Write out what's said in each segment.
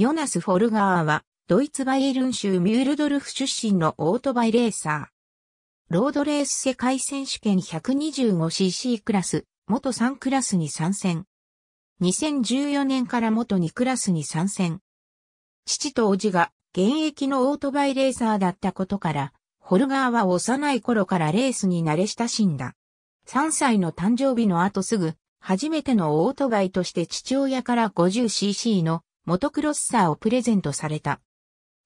ヨナス・フォルガーは、ドイツバイエルン州ミュールドルフ出身のオートバイレーサー。ロードレース世界選手権 125cc クラス、元3クラスに参戦。2014年から元2クラスに参戦。父と叔父が現役のオートバイレーサーだったことから、ホルガーは幼い頃からレースに慣れ親しんだ。3歳の誕生日の後すぐ、初めてのオートバイとして父親から 50cc のモトクロッサーをプレゼントされた。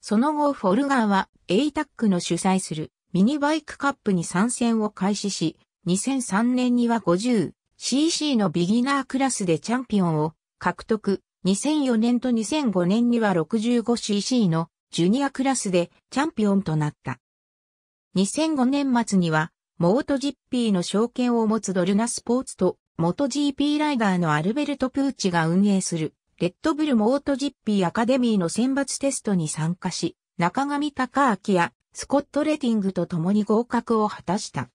その後フォルガーは a タックの主催するミニバイクカップに参戦を開始し、2003年には 50cc のビギナークラスでチャンピオンを獲得、2004年と2005年には 65cc のジュニアクラスでチャンピオンとなった。2005年末には、モート GP の証券を持つドルナスポーツと、モト GP ライダーのアルベルト・プーチが運営する、レッドブルモートジッピーアカデミーの選抜テストに参加し、中上隆明やスコット・レティングと共に合格を果たした。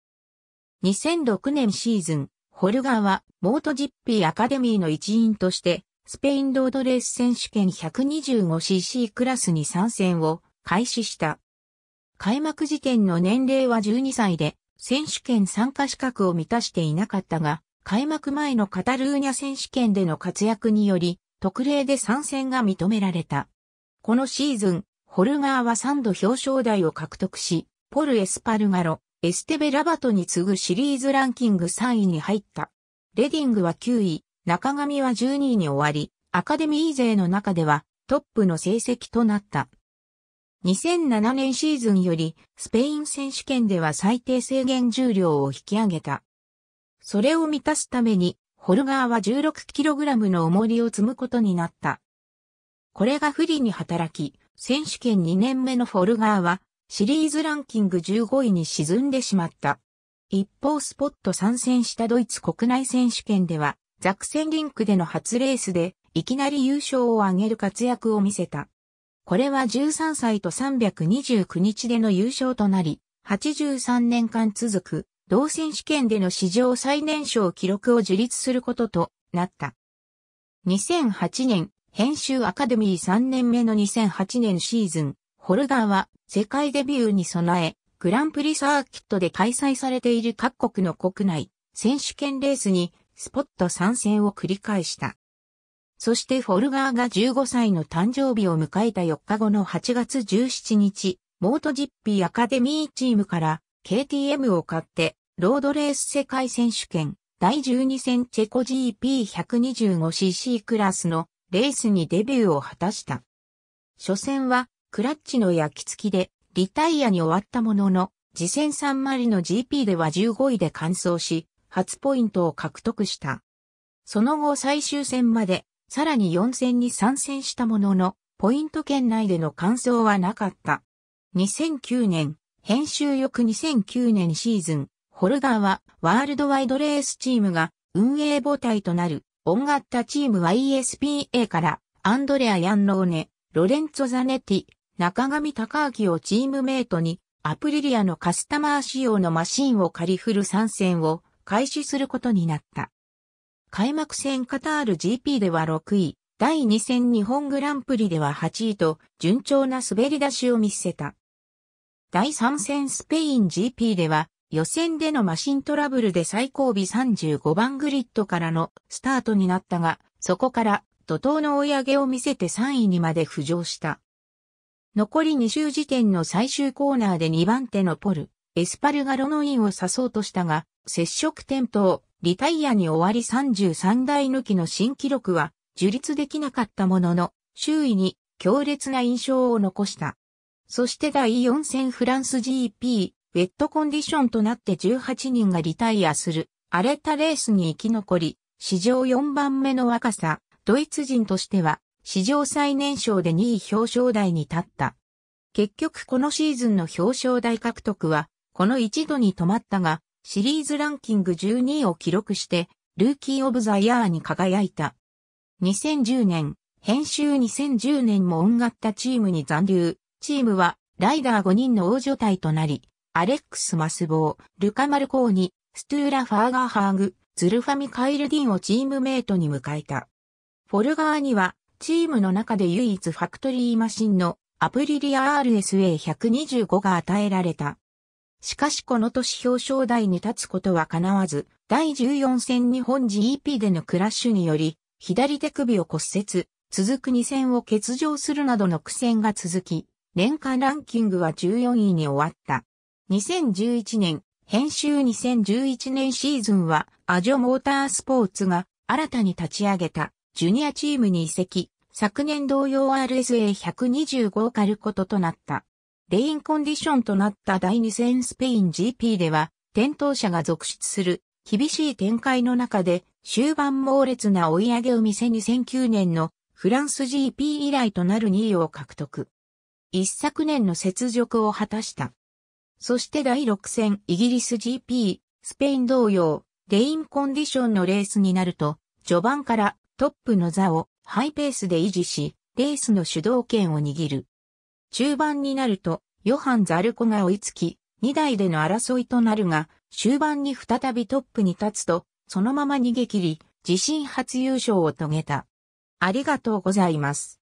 2006年シーズン、ホルガーはモートジッピーアカデミーの一員として、スペインロードレース選手権 125cc クラスに参戦を開始した。開幕時点の年齢は12歳で、選手権参加資格を満たしていなかったが、開幕前のカタルーニャ選手権での活躍により、特例で参戦が認められた。このシーズン、ホルガーは3度表彰台を獲得し、ポル・エスパルガロ、エステベ・ラバトに次ぐシリーズランキング3位に入った。レディングは9位、中上は12位に終わり、アカデミー勢の中ではトップの成績となった。2007年シーズンよりスペイン選手権では最低制限重量を引き上げた。それを満たすためにホルガーは 16kg の重りを積むことになった。これが不利に働き、選手権2年目のフォルガーは、シリーズランキング15位に沈んでしまった。一方スポット参戦したドイツ国内選手権では、ザクセンリンクでの初レースで、いきなり優勝を挙げる活躍を見せた。これは13歳と329日での優勝となり、83年間続く同選手権での史上最年少記録を樹立することとなった。2008年、編集アカデミー3年目の2008年シーズン、ホルダーは世界デビューに備え、グランプリサーキットで開催されている各国の国内、選手権レースにスポット参戦を繰り返した。そしてフォルガーが15歳の誕生日を迎えた4日後の8月17日、モートジッピーアカデミーチームから KTM を買って、ロードレース世界選手権第12戦チェコ GP125cc クラスのレースにデビューを果たした。初戦はクラッチの焼き付きでリタイアに終わったものの、次戦3マリの GP では15位で完走し、初ポイントを獲得した。その後最終戦まで、さらに4戦に参戦したものの、ポイント圏内での完走はなかった。2009年、編集翌2009年シーズン、ホルダーはワールドワイドレースチームが運営母体となる、オンガッタチームは ESPA からアンドレア・ヤンローネ、ロレンツォ・ザネティ、中上隆明をチームメイトに、アプリリアのカスタマー仕様のマシンを借り振る参戦を開始することになった。開幕戦カタール GP では6位、第2戦日本グランプリでは8位と順調な滑り出しを見せた。第3戦スペイン GP では、予選でのマシントラブルで最後尾35番グリッドからのスタートになったが、そこから怒涛の追い上げを見せて3位にまで浮上した。残り2周時点の最終コーナーで2番手のポル、エスパルガロのインを刺そうとしたが、接触転倒、リタイアに終わり33台抜きの新記録は樹立できなかったものの、周囲に強烈な印象を残した。そして第4戦フランス GP、ウェットコンディションとなって18人がリタイアする、荒れたレースに生き残り、史上4番目の若さ、ドイツ人としては、史上最年少で2位表彰台に立った。結局このシーズンの表彰台獲得は、この一度に止まったが、シリーズランキング12位を記録して、ルーキー・オブ・ザ・イヤーに輝いた。2010年、編集2010年も音楽ったチームに残留、チームはライダー5人の王女隊となり、アレックス・マスボー、ルカ・マルコーニ、ストゥーラ・ファーガーハーグ、ズルファミ・カイル・ディンをチームメイトに迎えた。フォルガーには、チームの中で唯一ファクトリーマシンのアプリリア RSA125 が与えられた。しかしこの年表彰台に立つことは叶わず、第14戦日本 GP でのクラッシュにより、左手首を骨折、続く2戦を欠場するなどの苦戦が続き、年間ランキングは14位に終わった。2011年、編集2011年シーズンは、アジョモータースポーツが新たに立ち上げたジュニアチームに移籍、昨年同様 RSA125 を狩ることとなった。レインコンディションとなった第2戦スペイン GP では、転倒者が続出する厳しい展開の中で終盤猛烈な追い上げを見せ2009年のフランス GP 以来となる2位を獲得。一昨年の雪辱を果たした。そして第6戦イギリス GP、スペイン同様、レインコンディションのレースになると、序盤からトップの座をハイペースで維持し、レースの主導権を握る。中盤になると、ヨハン・ザルコが追いつき、2台での争いとなるが、終盤に再びトップに立つと、そのまま逃げ切り、自身初優勝を遂げた。ありがとうございます。